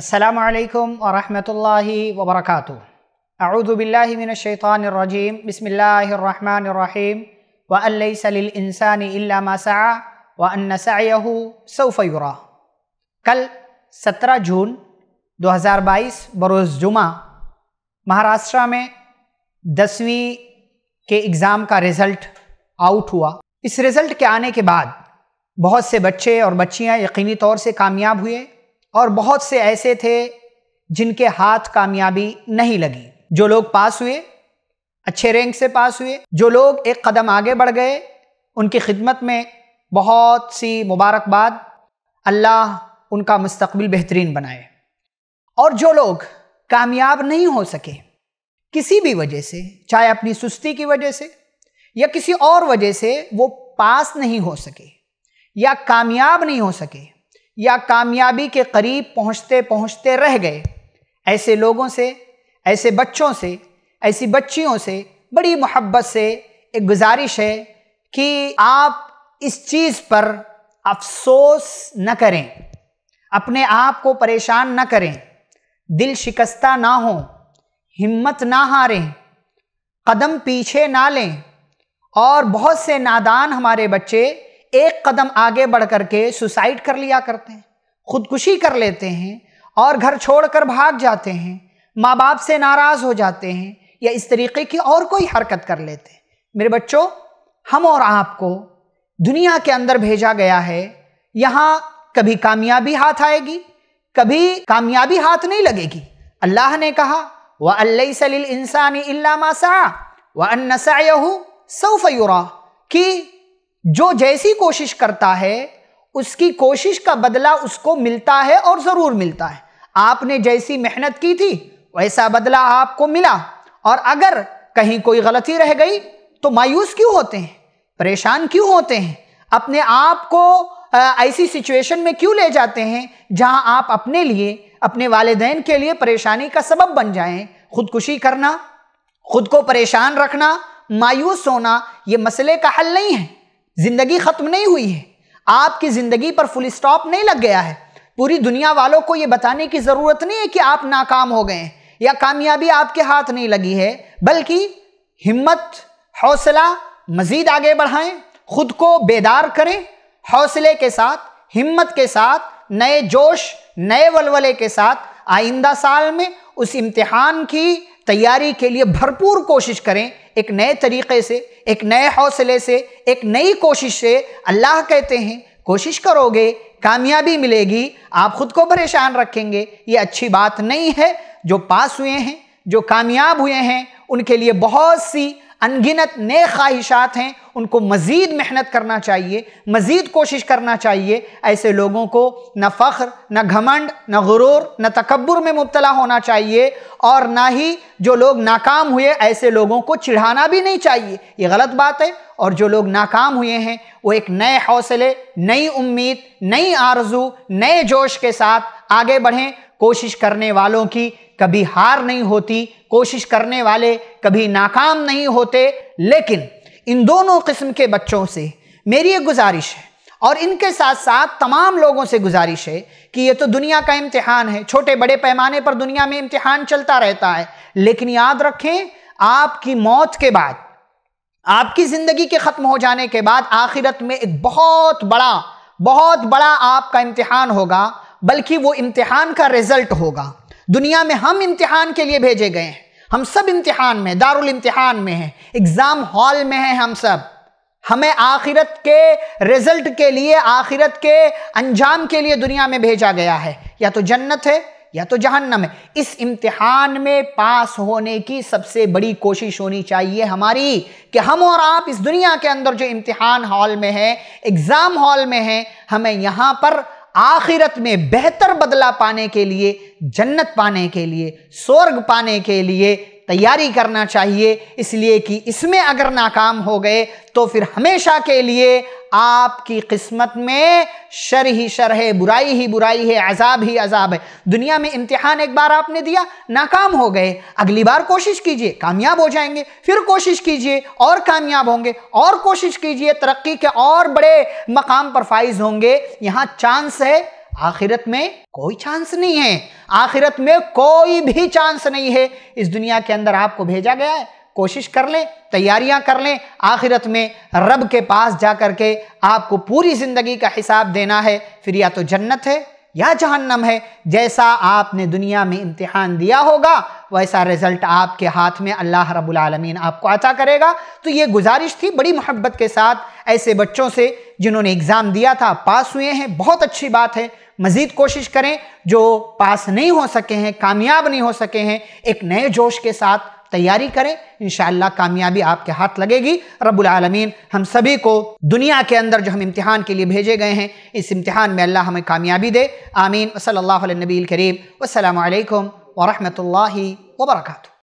अस्सलाम वालेकुम वरहमतुल्लाहि वबरकातुहू अऊज़ु बिल्लाहि मिनश शैतानिर रजीम बिस्मिल्लाहिर रहमानिर रहीम व अन लैसा लिल इंसानि इल्ला मा सआ व अन्न सअयहू सौफ युरा कल 17 जून 2022 बरोज़ जुमा महाराष्ट्र में दसवीं के एग्ज़ाम का रिज़ल्ट आउट हुआ इस रिज़ल्ट के आने के बाद बहुत से बच्चे और बच्चियां यकीनी तौर से कामयाब हुए और बहुत से ऐसे थे जिनके हाथ कामयाबी नहीं लगी जो लोग पास हुए अच्छे रैंक से पास हुए जो लोग एक कदम आगे बढ़ गए उनकी खिदमत में बहुत सी मुबारकबाद अल्लाह उनका मुस्तबिल बेहतरीन बनाए और जो लोग कामयाब नहीं हो सके किसी भी वजह से चाहे अपनी सुस्ती की वजह से या किसी और वजह से वो पास नहीं हो सके या कामयाब नहीं हो सके या कामयाबी के करीब पहुंचते पहुंचते रह गए ऐसे लोगों से ऐसे बच्चों से ऐसी बच्चियों से बड़ी मोहब्बत से एक गुजारिश है कि आप इस चीज़ पर अफसोस न करें अपने आप को परेशान न करें दिल शिकस्ता ना हो हिम्मत ना हारें कदम पीछे ना लें और बहुत से नादान हमारे बच्चे एक कदम आगे बढ़ करके सुसाइड कर लिया करते हैं खुदकुशी कर लेते हैं और घर छोड़कर भाग जाते हैं माँ बाप से नाराज़ हो जाते हैं या इस तरीके की और कोई हरकत कर लेते हैं मेरे बच्चों हम और आपको दुनिया के अंदर भेजा गया है यहाँ कभी कामयाबी हाथ आएगी कभी कामयाबी हाथ नहीं लगेगी अल्लाह ने कहा अल्लाई सलील इंसानी इल्ला मासा व अन्नसायहू सौफ़युरा कि जो जैसी कोशिश करता है उसकी कोशिश का बदला उसको मिलता है और ज़रूर मिलता है आपने जैसी मेहनत की थी वैसा बदला आपको मिला और अगर कहीं कोई गलती रह गई तो मायूस क्यों होते हैं परेशान क्यों होते हैं अपने आप को ऐसी सिचुएशन में क्यों ले जाते हैं जहां आप अपने लिए अपने वालदेन के लिए परेशानी का सबब बन जाएं खुदकुशी करना खुद को परेशान रखना मायूस होना ये मसले का हल नहीं है ज़िंदगी ख़त्म नहीं हुई है आपकी ज़िंदगी पर फुल स्टॉप नहीं लग गया है पूरी दुनिया वालों को ये बताने की ज़रूरत नहीं है कि आप नाकाम हो गए हैं या कामयाबी आपके हाथ नहीं लगी है बल्कि हिम्मत हौसला मज़ीद आगे बढ़ाएं खुद को बेदार करें हौसले के साथ हिम्मत के साथ नए जोश नए वलवले के साथ आइंदा साल में उस इम्तिहान की तैयारी के लिए भरपूर कोशिश करें एक नए तरीक़े से एक नए हौसले से एक नई कोशिश से अल्लाह कहते हैं कोशिश करोगे कामयाबी मिलेगी आप ख़ुद को परेशान रखेंगे ये अच्छी बात नहीं है जो पास हुए हैं जो कामयाब हुए हैं उनके लिए बहुत सी अनगिनत नए ख्वाहिशात हैं उनको मज़ीद मेहनत करना चाहिए मज़ीद कोशिश करना चाहिए ऐसे लोगों को न फ़ख्र न घमंड न गुरूर न तकबर में मुबतला होना चाहिए और ना ही जो लोग नाकाम हुए ऐसे लोगों को चिढ़ाना भी नहीं चाहिए ये गलत बात है और जो लोग नाकाम हुए हैं वो एक नए हौसले नई उम्मीद नई आरजू नए जोश के साथ आगे बढ़ें कोशिश करने वालों की कभी हार नहीं होती कोशिश करने वाले कभी नाकाम नहीं होते लेकिन इन दोनों किस्म के बच्चों से मेरी एक गुजारिश है और इनके साथ साथ तमाम लोगों से गुजारिश है कि ये तो दुनिया का इम्तिहान है छोटे बड़े पैमाने पर दुनिया में इम्तिहान चलता रहता है लेकिन याद रखें आपकी मौत के बाद आपकी ज़िंदगी के ख़त्म हो जाने के बाद आखिरत में एक बहुत बड़ा बहुत बड़ा आपका इम्तहान होगा बल्कि वो इम्तिहान का रिजल्ट होगा दुनिया में हम इम्तिहान के लिए भेजे गए हैं हम सब इम्तिहान में दारुल इम्तिहान में हैं एग्ज़ाम हॉल में हैं हम सब हमें आखिरत के रिजल्ट के लिए आखिरत के अंजाम के लिए दुनिया में भेजा गया है या तो जन्नत है या तो जहन्नम है इस इम्तिहान में पास होने की सबसे बड़ी कोशिश होनी चाहिए हमारी कि हम और आप इस दुनिया के अंदर जो इम्तिहान हॉल में हैं एग्ज़ाम हॉल में हैं हमें यहाँ पर आखिरत में बेहतर बदला पाने के लिए जन्नत पाने के लिए स्वर्ग पाने के लिए तैयारी करना चाहिए इसलिए कि इसमें अगर नाकाम हो गए तो फिर हमेशा के लिए आपकी किस्मत में शर ही शर है बुराई ही बुराई है अजाब ही अजाब है दुनिया में इम्तिहान एक बार आपने दिया नाकाम हो गए अगली बार कोशिश कीजिए कामयाब हो जाएंगे फिर कोशिश कीजिए और कामयाब होंगे और कोशिश कीजिए तरक्की के और बड़े मकाम पर फाइज होंगे यहाँ चांस है आखिरत में कोई चांस नहीं है आखिरत में कोई भी चांस नहीं है इस दुनिया के अंदर आपको भेजा गया है कोशिश कर लें तैयारियां कर लें आखिरत में रब के पास जा कर के आपको पूरी ज़िंदगी का हिसाब देना है फिर या तो जन्नत है या जहन्नम है जैसा आपने दुनिया में इम्तिहान दिया होगा वैसा रिज़ल्ट आपके हाथ में अल्लाह रब्बुल आलमीन आपको अता करेगा तो ये गुजारिश थी बड़ी मोहब्बत के साथ ऐसे बच्चों से जिन्होंने एग्ज़ाम दिया था पास हुए हैं बहुत अच्छी बात है मज़ीद कोशिश करें जो पास नहीं हो सके हैं कामयाब नहीं हो सके हैं एक नए जोश के साथ तैयारी करें इन कामयाबी आपके हाथ लगेगी रबालमीन हम सभी को दुनिया के अंदर जो हम इम्तिहान के लिए भेजे गए हैं इस इम्तिहान में अल्लाह हमें कामयाबी दे आमीन वसल नबील करीम वालकम वरहमल वर्का